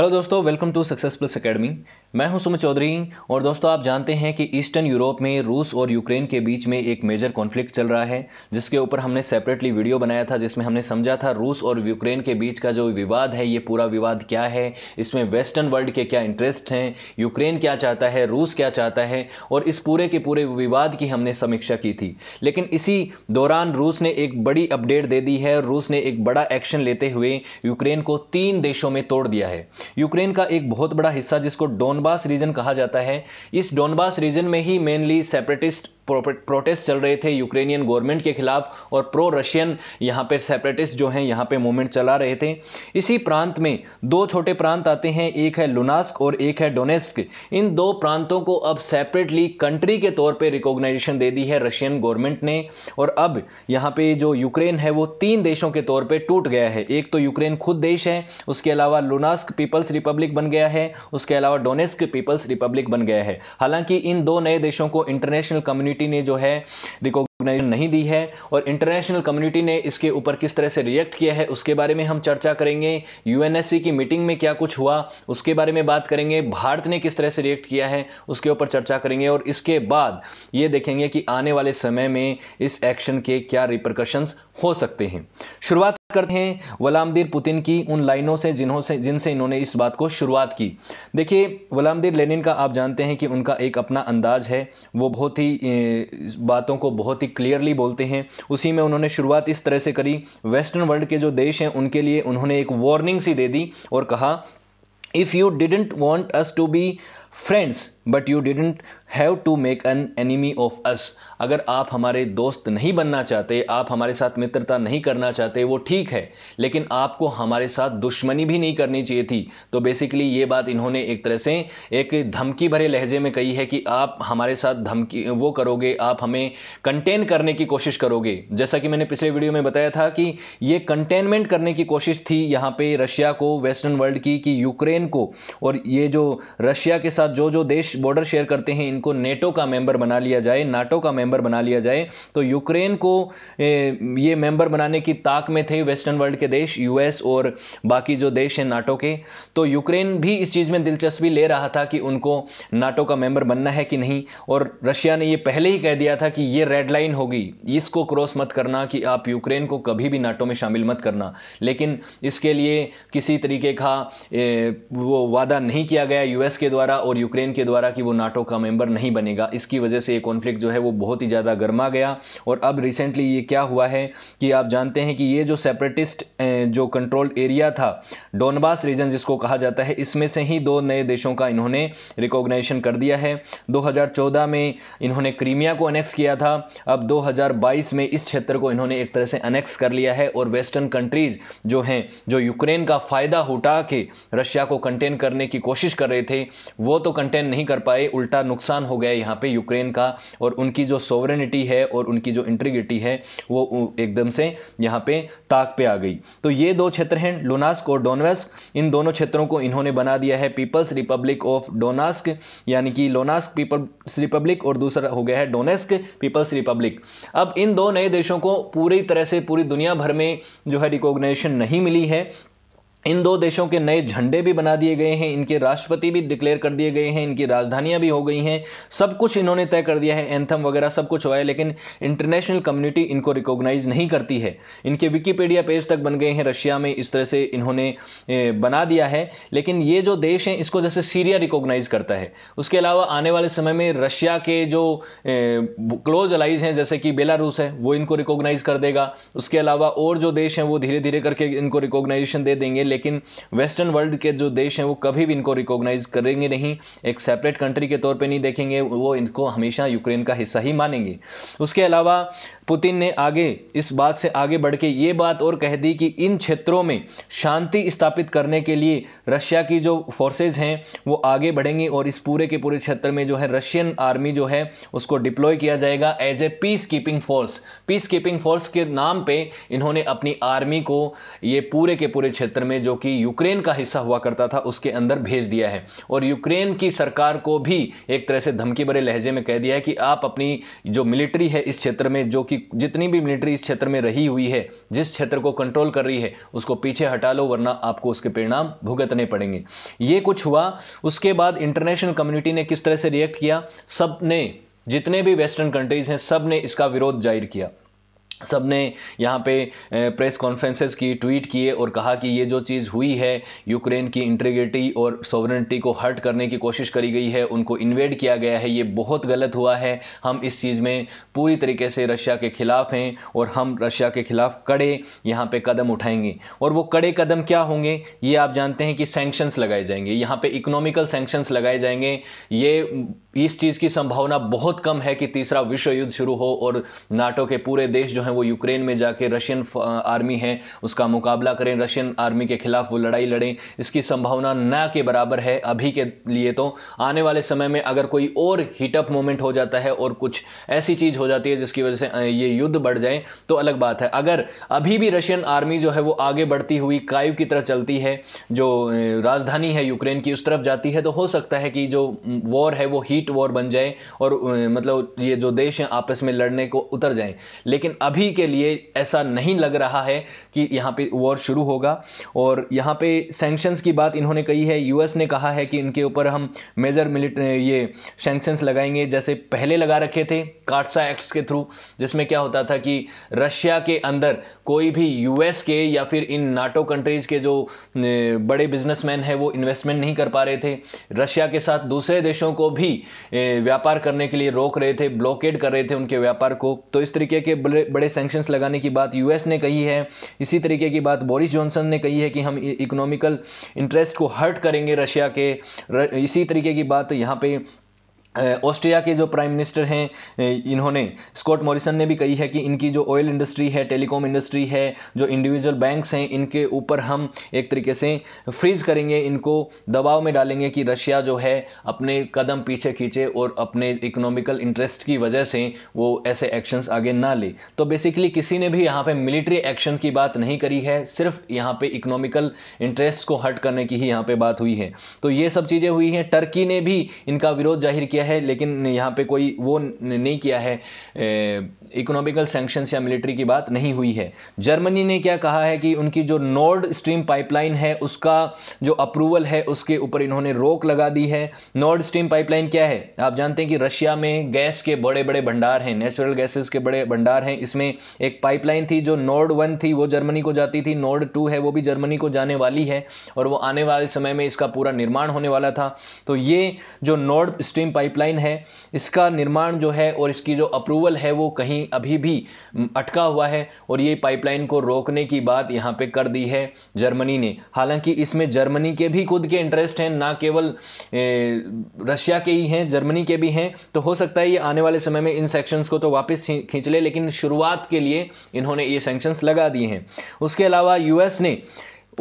hello दोस्तों welcome to Success Plus Academy मैं हूं सुमित चौधरी और दोस्तों आप जानते हैं कि ईस्टर्न यूरोप में रूस और यूक्रेन के बीच में एक मेजर कॉन्फ्लिक्ट चल रहा है जिसके ऊपर हमने सेपरेटली वीडियो बनाया था जिसमें हमने समझा था रूस और यूक्रेन के बीच का जो विवाद है ये पूरा विवाद क्या है इसमें वेस्टर्न वर्ल्ड के क्या इंटरेस्ट हैं यूक्रेन क्या चाहता है रूस क्या चाहता है और इस पूरे के पूरे विवाद की हमने समीक्षा की थी लेकिन इसी दौरान रूस ने एक बड़ी अपडेट दे दी है रूस ने एक बड़ा एक्शन लेते हुए यूक्रेन को तीन देशों में तोड़ दिया है यूक्रेन का एक बहुत बड़ा हिस्सा जिसको डोनबास रीजन कहा जाता है इस डोनबास रीजन में ही मेनली सेपरेटिस्ट प्रोटेस्ट चल रहे थे यूक्रेनियन गवर्नमेंट के खिलाफ और प्रो रशियन यहाँ पे सेपरेटिस्ट जो हैं यहाँ पे मूवमेंट चला रहे थे इसी प्रांत में दो छोटे प्रांत आते हैं एक है लुनास्क और एक है डोनेस्क इन दो प्रांतों को अब सेपरेटली कंट्री के तौर पे रिकॉग्नाइजेशन दे दी है रशियन गवर्नमेंट ने और अब यहाँ पे जो यूक्रेन है वो तीन देशों के तौर पर टूट गया है एक तो यूक्रेन खुद देश है उसके अलावा लुनास्क पीपल पीपल्स रिपब्लिक बन गया है उसके अलावा डोनेस्क पीपल्स रिपब्लिक बन गया है हालांकि इन दो नए देशों को इंटरनेशनल कम्युनिटी ने जो है रिकॉग्नाइज नहीं दी है और इंटरनेशनल कम्युनिटी ने इसके ऊपर किस तरह से रिएक्ट किया है उसके बारे में हम चर्चा करेंगे यूएनएससी की मीटिंग में क्या कुछ हुआ उसके बारे में बात करेंगे भारत ने किस तरह से रिएक्ट किया है उसके ऊपर चर्चा करेंगे और इसके बाद ये देखेंगे कि आने वाले समय में इस एक्शन के क्या रिप्रकशंस हो सकते हैं शुरुआत करते हैं वलामदीर पुतिन की उन लाइनों से जिन्हों से जिनसे इन्होंने इस बात को शुरुआत की देखिए वलामदीर लेनिन का आप जानते हैं कि उनका एक अपना अंदाज है वो बहुत ही बातों को बहुत ही क्लियरली बोलते हैं उसी में उन्होंने शुरुआत इस तरह से करी वेस्टर्न वर्ल्ड के जो देश हैं उनके लिए उन्होंने एक वार्निंग सी दे दी और कहा if you didn't want us to be friends but you didn't have to make an enemy of us अगर आप हमारे दोस्त नहीं बनना चाहते आप हमारे साथ मित्रता नहीं करना चाहते वो ठीक है लेकिन आपको हमारे साथ दुश्मनी भी नहीं करनी चाहिए थी तो बेसिकली ये बात इन्होंने एक तरह से एक धमकी भरे लहजे में कही है कि आप हमारे साथ धमकी वो करोगे आप हमें कंटेन करने की कोशिश करोगे जैसा कि मैंने पिछले वीडियो में बताया था कि ये कंटेनमेंट करने की कोशिश थी यहाँ पर रशिया को वेस्टर्न वर्ल्ड की कि यूक्रेन को और ये जो रशिया के साथ जो जो देश बॉर्डर शेयर करते हैं इनको नेटो का मेंबर बना लिया जाए नाटो का मेंबर बना लिया जाए तो यूक्रेन को ये मेंबर बनाने की ताक में थे वेस्टर्न वर्ल्ड के देश यूएस और बाकी जो देश हैं नाटो के तो यूक्रेन भी इस चीज़ में दिलचस्पी ले रहा था कि उनको नाटो का मेंबर बनना है कि नहीं और रशिया ने ये पहले ही कह दिया था कि ये रेड लाइन होगी इसको क्रॉस मत करना कि आप यूक्रेन को कभी भी नाटो में शामिल मत करना लेकिन इसके लिए किसी तरीके का वो वादा नहीं किया गया यूएस के द्वारा और यूक्रेन के द्वारा रहा कि वो नाटो का मेंबर नहीं बनेगा इसकी वजह से ये कॉन्फ्लिक्ट जो है वो बहुत ही ज़्यादा गर्मा गया और अब रिसेंटली ये क्या हुआ है कि आप जानते हैं कि ये जो सेपरेटिस्ट जो कंट्रोल्ड एरिया था डोनबास रीजन जिसको कहा जाता है इसमें से ही दो नए देशों का इन्होंने रिकोगनाइजेशन कर दिया है दो में इन्होंने क्रीमिया को अनेक्स किया था अब दो में इस क्षेत्र को इन्होंने एक तरह से अनेक्स कर लिया है और वेस्टर्न कंट्रीज जो हैं जो यूक्रेन का फ़ायदा उठा के रशिया को कंटेन करने की कोशिश कर रहे थे वो तो कंटेन नहीं नहीं कर पाए उल्टा नुकसान हो गया यहाँ पे यूक्रेन का और उनकी जो सोवरेनिटी है और उनकी जो इंट्रीगिटी है वो एकदम से यहाँ पे ताक पे आ गई तो ये दो क्षेत्र हैं लुनास्क और डोनवेस्क इन दोनों क्षेत्रों को इन्होंने बना दिया है पीपल्स रिपब्लिक ऑफ डोनास्क यानी कि लोनास्क पीपल्स रिपब्लिक और दूसरा हो गया है डोनेस्क पीपल्स रिपब्लिक अब इन दो नए देशों को पूरी तरह से पूरी दुनिया भर में जो है रिकॉग्निशन नहीं मिली है इन दो देशों के नए झंडे भी बना दिए गए हैं इनके राष्ट्रपति भी डिक्लेयर कर दिए गए हैं इनकी राजधानियां भी हो गई हैं सब कुछ इन्होंने तय कर दिया है एंथम वगैरह सब कुछ हुआ है लेकिन इंटरनेशनल कम्युनिटी इनको रिकॉग्नाइज नहीं करती है इनके विकीपीडिया पेज तक बन गए हैं रशिया में इस तरह से इन्होंने बना दिया है लेकिन ये जो देश हैं इसको जैसे सीरिया रिकोगनाइज करता है उसके अलावा आने वाले समय में रशिया के जो क्लोज अलाइज हैं जैसे कि बेलारूस है वो इनको रिकोगनाइज कर देगा उसके अलावा और जो देश हैं वो धीरे धीरे करके इनको रिकोगनाइजेशन दे देंगे लेकिन वेस्टर्न वर्ल्ड के जो देश हैं वो कभी भी इनको रिकॉग्नाइज करेंगे नहीं एक सेपरेट कंट्री के तौर पर नहीं देखेंगे वो इनको हमेशा यूक्रेन का हिस्सा ही मानेंगे उसके अलावा पुतिन ने आगे इस बात से आगे बढ़ के ये बात और कह दी कि इन क्षेत्रों में शांति स्थापित करने के लिए रशिया की जो फोर्सेज हैं वो आगे बढ़ेंगी और इस पूरे के पूरे क्षेत्र में जो है रशियन आर्मी जो है उसको डिप्लॉय किया जाएगा as a peacekeeping force peacekeeping force के नाम पे इन्होंने अपनी आर्मी को ये पूरे के पूरे क्षेत्र में जो कि यूक्रेन का हिस्सा हुआ करता था उसके अंदर भेज दिया है और यूक्रेन की सरकार को भी एक तरह से धमकी भरे लहजे में कह दिया है कि आप अपनी जो मिलिट्री है इस क्षेत्र में जो कि जितनी भी मिलिट्री इस क्षेत्र में रही हुई है जिस क्षेत्र को कंट्रोल कर रही है उसको पीछे हटा लो वरना आपको उसके परिणाम भुगतने पड़ेंगे ये कुछ हुआ उसके बाद इंटरनेशनल कम्युनिटी ने किस तरह से रिएक्ट किया सब ने जितने भी वेस्टर्न कंट्रीज हैं सब ने इसका विरोध जाहिर किया सब ने यहाँ पे प्रेस कॉन्फ्रेंसेस की ट्वीट किए और कहा कि ये जो चीज़ हुई है यूक्रेन की इंटीग्रिटी और सोवरेंटी को हर्ट करने की कोशिश करी गई है उनको इन्वेड किया गया है ये बहुत गलत हुआ है हम इस चीज़ में पूरी तरीके से रशिया के ख़िलाफ़ हैं और हम रशिया के ख़िलाफ़ कड़े यहाँ पे कदम उठाएंगे और वो कड़े कदम क्या होंगे ये आप जानते हैं कि सेंक्शंस लगाए जाएंगे यहाँ पर इकोनॉमिकल सेंक्शंस लगाए जाएंगे ये इस चीज़ की संभावना बहुत कम है कि तीसरा विश्व युद्ध शुरू हो और नाटो के पूरे देश जो है वो यूक्रेन में जाके रशियन आर्मी है उसका मुकाबला करें रशियन आर्मी के खिलाफ वो लड़ाई लड़ें इसकी संभावना ना के बराबर है अभी के लिए तो आने वाले समय में अगर कोई और हीटअप मोमेंट हो जाता है और कुछ ऐसी चीज़ हो जाती है जिसकी वजह से ये युद्ध बढ़ जाए तो अलग बात है अगर अभी भी रशियन आर्मी जो है वो आगे बढ़ती हुई काइव की तरह चलती है जो राजधानी है यूक्रेन की उस तरफ जाती है तो हो सकता है कि जो वॉर है वो हीट हीट वॉर बन जाए और मतलब ये जो देश हैं आपस में लड़ने को उतर जाएं लेकिन अभी के लिए ऐसा नहीं लग रहा है कि यहाँ पे वॉर शुरू होगा और यहाँ पे सैंक्शंस की बात इन्होंने कही है यूएस ने कहा है कि इनके ऊपर हम मेजर मिलिट ये सैंक्शंस लगाएंगे जैसे पहले लगा रखे थे काटसा एक्ट के थ्रू जिसमें क्या होता था कि रशिया के अंदर कोई भी यूएस के या फिर इन नाटो कंट्रीज़ के जो बड़े बिजनेसमैन हैं वो इन्वेस्टमेंट नहीं कर पा रहे थे रशिया के साथ दूसरे देशों को भी व्यापार करने के लिए रोक रहे थे ब्लॉकेड कर रहे थे उनके व्यापार को तो इस तरीके के बड़े बड़े सेंक्शन लगाने की बात यूएस ने कही है इसी तरीके की बात बोरिस जॉनसन ने कही है कि हम इकोनॉमिकल e-, इंटरेस्ट को हर्ट करेंगे रशिया के इसी तरीके की बात यहाँ पे ऑस्ट्रिया के जो प्राइम मिनिस्टर हैं इन्होंने स्कॉट मॉरिसन ने भी कही है कि इनकी जो ऑयल इंडस्ट्री है टेलीकॉम इंडस्ट्री है जो इंडिविजुअल बैंक्स हैं इनके ऊपर हम एक तरीके से फ्रीज करेंगे इनको दबाव में डालेंगे कि रशिया जो है अपने कदम पीछे खींचे और अपने इकोनॉमिकल इंटरेस्ट की वजह से वो ऐसे एक्शंस आगे ना ले तो बेसिकली किसी ने भी यहाँ पर मिलिट्री एक्शन की बात नहीं करी है सिर्फ यहाँ पर इकोनॉमिकल इंटरेस्ट को हर्ट करने की ही यहाँ पर बात हुई है तो ये सब चीज़ें हुई हैं टर्की ने भी इनका विरोध जाहिर किया है है लेकिन यहाँ पे कोई वो नहीं किया है इकोनॉमिकल सैंक्शंस या मिलिट्री की बात नहीं हुई है जर्मनी ने क्या कहा है कि उनकी जो नॉर्ड स्ट्रीम पाइपलाइन है उसका जो अप्रूवल है उसके ऊपर इन्होंने रोक लगा दी है नॉर्ड स्ट्रीम पाइपलाइन क्या है आप जानते हैं कि रशिया में गैस के बड़े बड़े भंडार हैं नेचुरल गैसेस के बड़े भंडार हैं इसमें एक पाइपलाइन थी जो नॉर्ड वन थी वो जर्मनी को जाती थी नॉर्ड टू है वो भी जर्मनी को जाने वाली है और वो आने वाले समय में इसका पूरा निर्माण होने वाला था तो ये जो नॉर्ड स्ट्रीम पाइप पाइपलाइन है इसका निर्माण जो है और इसकी जो अप्रूवल है वो कहीं अभी भी अटका हुआ है और ये पाइपलाइन को रोकने की बात यहाँ पे कर दी है जर्मनी ने हालांकि इसमें जर्मनी के भी खुद के इंटरेस्ट हैं ना केवल रशिया के ही हैं जर्मनी के भी हैं तो हो सकता है ये आने वाले समय में इन सेक्शंस को तो वापस खींच ले लेकिन शुरुआत के लिए इन्होंने ये सेंक्शंस लगा दिए हैं उसके अलावा यूएस ने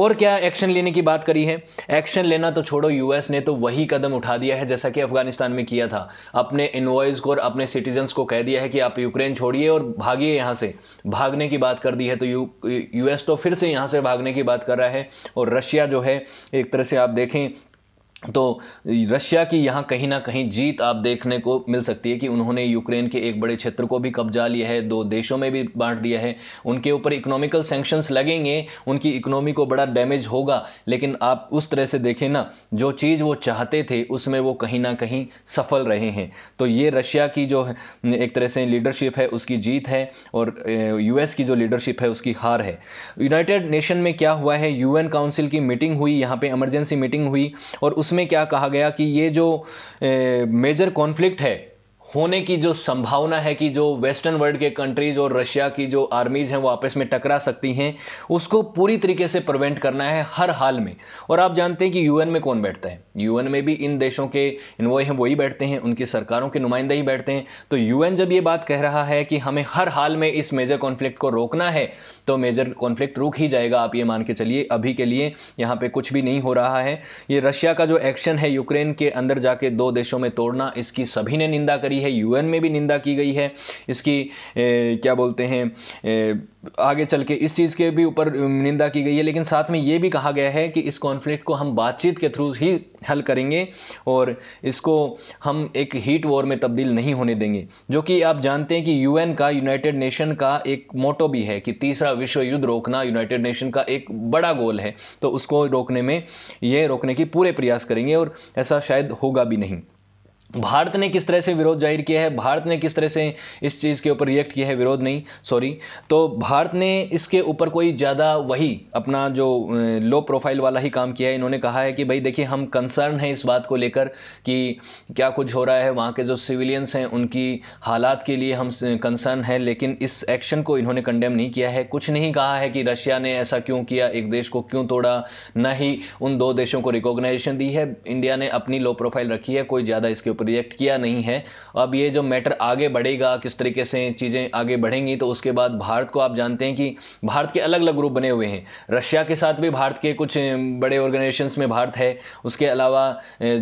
और क्या एक्शन लेने की बात करी है एक्शन लेना तो छोड़ो यूएस ने तो वही कदम उठा दिया है जैसा कि अफगानिस्तान में किया था अपने इन्वॉइस को और अपने सिटीजन्स को कह दिया है कि आप यूक्रेन छोड़िए और भागिए यहाँ से भागने की बात कर दी है तो यू यूएस तो फिर से यहाँ से भागने की बात कर रहा है और रशिया जो है एक तरह से आप देखें तो रशिया की यहाँ कहीं ना कहीं जीत आप देखने को मिल सकती है कि उन्होंने यूक्रेन के एक बड़े क्षेत्र को भी कब्जा लिया है दो देशों में भी बांट दिया है उनके ऊपर इकोनॉमिकल सेंक्शंस लगेंगे उनकी इकोनॉमी को बड़ा डैमेज होगा लेकिन आप उस तरह से देखें ना जो चीज़ वो चाहते थे उसमें वो कहीं ना कहीं सफल रहे हैं तो ये रशिया की जो एक तरह से लीडरशिप है उसकी जीत है और यू की जो लीडरशिप है उसकी हार है यूनाइटेड नेशन में क्या हुआ है यू काउंसिल की मीटिंग हुई यहाँ पर इमरजेंसी मीटिंग हुई और उस उसमें क्या कहा गया कि ये जो मेजर कॉन्फ्लिक्ट है होने की जो संभावना है कि जो वेस्टर्न वर्ल्ड के कंट्रीज और रशिया की जो आर्मीज हैं वो आपस में टकरा सकती हैं उसको पूरी तरीके से प्रिवेंट करना है हर हाल में और आप जानते हैं कि यूएन में कौन बैठता है यूएन में भी इन देशों के वो हैं वही बैठते हैं उनकी सरकारों के नुमाइंदे ही बैठते हैं तो यूएन जब ये बात कह रहा है कि हमें हर हाल में इस मेजर कॉन्फ्लिक्ट को रोकना है तो मेजर कॉन्फ्लिक्ट रुक ही जाएगा आप ये मान के चलिए अभी के लिए यहाँ पे कुछ भी नहीं हो रहा है ये रशिया का जो एक्शन है यूक्रेन के अंदर जाके दो देशों में तोड़ना इसकी सभी ने निंदा करी है यूएन में भी निंदा की गई है इसकी ए, क्या बोलते हैं आगे चल के इस चीज़ के भी ऊपर निंदा की गई है लेकिन साथ में ये भी कहा गया है कि इस कॉन्फ्लिक्ट को हम बातचीत के थ्रू ही हल करेंगे और इसको हम एक हीट वॉर में तब्दील नहीं होने देंगे जो कि आप जानते हैं कि यूएन का यूनाइटेड नेशन का एक मोटो भी है कि तीसरा विश्व युद्ध रोकना यूनाइटेड नेशन का एक बड़ा गोल है तो उसको रोकने में ये रोकने की पूरे प्रयास करेंगे और ऐसा शायद होगा भी नहीं भारत ने किस तरह से विरोध जाहिर किया है भारत ने किस तरह से इस चीज़ के ऊपर रिएक्ट किया है विरोध नहीं सॉरी तो भारत ने इसके ऊपर कोई ज़्यादा वही अपना जो लो प्रोफाइल वाला ही काम किया है इन्होंने कहा है कि भाई देखिए हम कंसर्न हैं इस बात को लेकर कि क्या कुछ हो रहा है वहाँ के जो सिविलियंस हैं उनकी हालात के लिए हम कंसर्न हैं लेकिन इस एक्शन को इन्होंने कंडेम नहीं किया है कुछ नहीं कहा है कि रशिया ने ऐसा क्यों किया एक देश को क्यों तोड़ा न ही उन दो देशों को रिकॉग्नाइजेशन दी है इंडिया ने अपनी लो प्रोफाइल रखी है कोई ज़्यादा इसके ऊपर प्रोजेक्ट किया नहीं है अब ये जो मैटर आगे बढ़ेगा किस तरीके से चीज़ें आगे बढ़ेंगी तो उसके बाद भारत को आप जानते हैं कि भारत के अलग अलग ग्रुप बने हुए हैं रशिया के साथ भी भारत के कुछ बड़े ऑर्गेनाइजेशन में भारत है उसके अलावा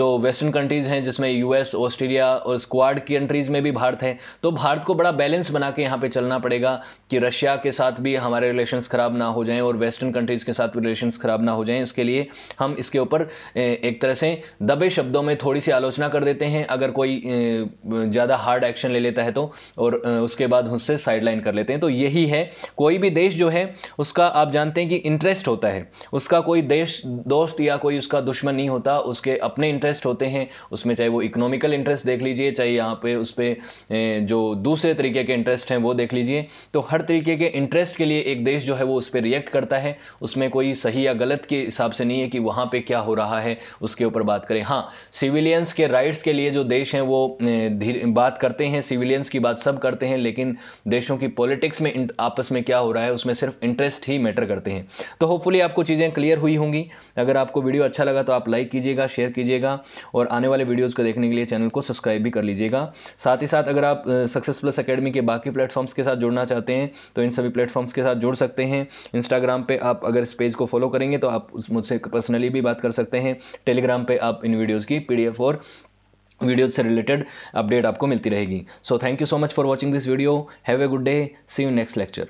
जो वेस्टर्न कंट्रीज़ हैं जिसमें यूएस ऑस्ट्रेलिया और स्क्वाड की कंट्रीज़ में भी भारत है तो भारत को बड़ा बैलेंस बना के यहाँ पे चलना पड़ेगा कि रशिया के साथ भी हमारे रिलेशन ख़राब ना हो जाएं और वेस्टर्न कंट्रीज़ के साथ भी रिलेशन ख़राब ना हो जाएं इसके लिए हम इसके ऊपर एक तरह से दबे शब्दों में थोड़ी सी आलोचना कर देते हैं हैं अगर कोई ज़्यादा हार्ड एक्शन ले लेता है तो और उसके बाद उससे साइडलाइन कर लेते हैं तो यही है कोई भी देश जो है उसका आप जानते हैं कि इंटरेस्ट होता है उसका कोई देश दोस्त या कोई उसका दुश्मन नहीं होता उसके अपने इंटरेस्ट होते हैं उसमें चाहे वो इकोनॉमिकल इंटरेस्ट देख लीजिए चाहे यहाँ पे उस पर जो दूसरे तरीके के इंटरेस्ट हैं वो देख लीजिए तो हर तरीके के इंटरेस्ट के लिए एक देश जो है वो उस पर रिएक्ट करता है उसमें कोई सही या गलत के हिसाब से नहीं है कि वहाँ पर क्या हो रहा है उसके ऊपर बात करें हाँ सिविलियंस के राइट्स के लिए जो देश हैं वो धीरे बात करते हैं सिविलियंस की बात सब करते हैं लेकिन देशों की पॉलिटिक्स में आपस में क्या हो रहा है उसमें सिर्फ इंटरेस्ट ही मैटर करते हैं तो होपफुली आपको चीज़ें क्लियर हुई होंगी अगर आपको वीडियो अच्छा लगा तो आप लाइक कीजिएगा शेयर कीजिएगा और आने वाले वीडियोज़ को देखने के लिए चैनल को सब्सक्राइब भी कर लीजिएगा साथ ही साथ अगर आप सक्सेस प्लस अकेडमी के बाकी प्लेटफॉर्म्स के साथ जुड़ना चाहते हैं तो इन सभी प्लेटफॉर्म्स के साथ जुड़ सकते हैं इंस्टाग्राम पर आप अगर इस पेज को फॉलो करेंगे तो आप मुझसे पर्सनली भी बात कर सकते हैं टेलीग्राम पे आप इन वीडियोज़ की पीडीएफ और वीडियो से रिलेटेड अपडेट आपको मिलती रहेगी so thank you so much for watching this video have a good day see you next lecture